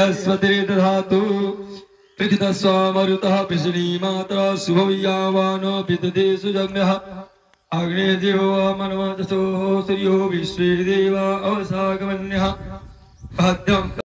सरस्वती दधातु पृथितस्वामरुतः पिशुनी मात्रा शुभो यावानो पितदेषु जम्यः अग्ने देवा अवसागमन्यः भद्रम्